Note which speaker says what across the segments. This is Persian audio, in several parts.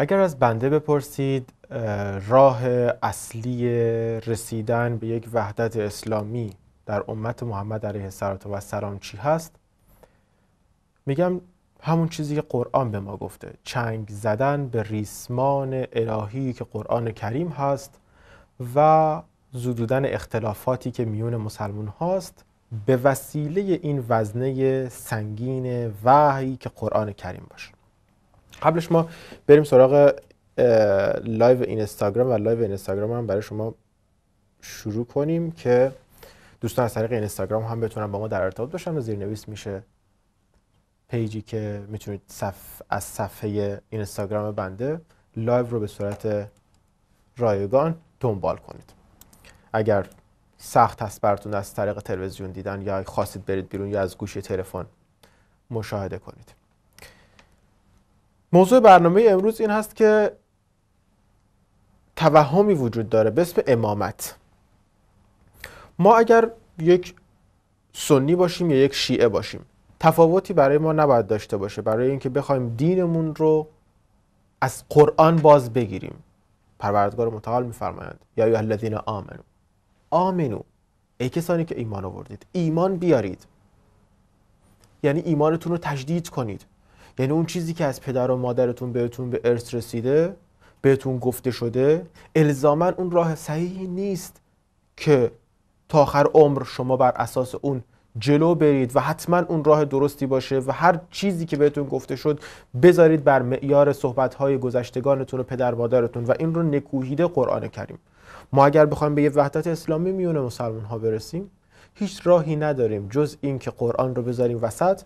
Speaker 1: اگر از بنده بپرسید راه اصلی رسیدن به یک وحدت اسلامی در امت محمد علیه السلام چی هست میگم همون چیزی که قرآن به ما گفته چنگ زدن به ریسمان الهی که قرآن کریم هست و زدودن اختلافاتی که میون مسلمون هاست به وسیله این وزنه سنگین وحی که قرآن کریم باشه قبلش ما بریم سراغ لایو اینستاگرام و لایو اینستاگرام هم برای شما شروع کنیم که دوستان از طریق اینستاگرام هم بتونن با ما در ارتباط باشن و زیرنویس میشه پیجی که میتونید صف از صفحه اینستاگرام بنده لایو رو به صورت رایگان دنبال کنید اگر سخت هست براتون از طریق تلویزیون دیدن یا خواستید برید بیرون یا از گوشی تلفن مشاهده کنید موضوع برنامه امروز این هست که توهمی وجود داره به اسم امامت ما اگر یک سنی باشیم یا یک شیعه باشیم تفاوتی برای ما نباید داشته باشه برای اینکه بخوایم دینمون رو از قرآن باز بگیریم پروردگار متعال میفرمایند یا ایها الذین آمنو آمنو ای کسانی که ایمان آوردید ایمان بیارید یعنی ایمانتون رو تجدید کنید یعنی اون چیزی که از پدر و مادرتون بهتون به ارث رسیده بهتون گفته شده الزاما اون راه صحیحی نیست که تا آخر عمر شما بر اساس اون جلو برید و حتما اون راه درستی باشه و هر چیزی که بهتون گفته شد بذارید بر معیار صحبت‌های گذشتگانتون و پدر مادرتون و این رو نکوهیده قرآن کریم ما اگر بخوایم به یه وحدت اسلامی میون مسلمان‌ها برسیم هیچ راهی نداریم جز اینکه قرآن رو بذاریم وسط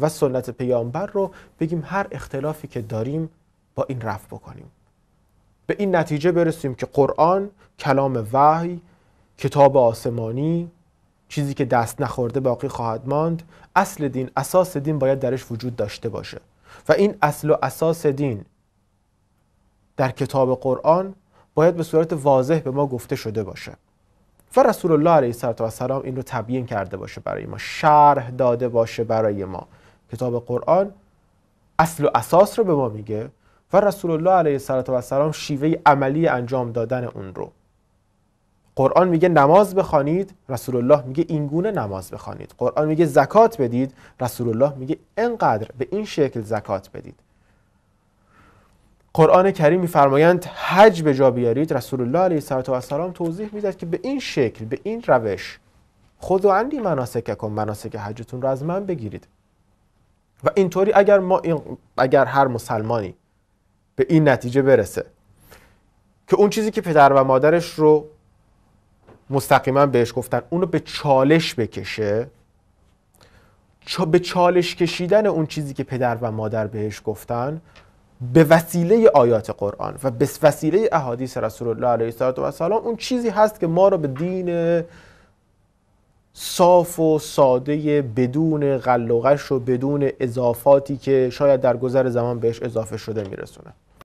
Speaker 1: و سنت پیامبر رو بگیم هر اختلافی که داریم با این رفع بکنیم به این نتیجه برسیم که قرآن کلام وحی کتاب آسمانی چیزی که دست نخورده باقی خواهد ماند اصل دین اساس دین باید درش وجود داشته باشه و این اصل و اساس دین در کتاب قرآن باید به صورت واضح به ما گفته شده باشه و رسول الله علیه السلام این رو تبیین کرده باشه برای ما شرح داده باشه برای ما کتاب قرآن اصل و اساس رو به ما میگه و رسول الله علیه السلام شیوه عملی انجام دادن اون رو قرآن میگه نماز بخوانید رسول الله میگه این نماز بخوانید قرآن میگه زکات بدید رسول الله میگه انقدر به این شکل زکات بدید قرآن کریم میفرمایند حج به جا بیارید رسول الله علیه السلام توضیح میدهد که به این شکل به این روش خود و اندی مناسککم مناسک حجتون رو از من بگیرید و اینطوری اگر ما این اگر هر مسلمانی به این نتیجه برسه که اون چیزی که پدر و مادرش رو مستقیما بهش گفتن اونو به چالش بکشه به چالش کشیدن اون چیزی که پدر و مادر بهش گفتن به وسیله آیات قرآن و به وسیله احادیث رسول الله علیه و سلام اون چیزی هست که ما رو به دین صاف و ساده بدون غلغش و بدون اضافاتی که شاید در گذر زمان بهش اضافه شده میرسونه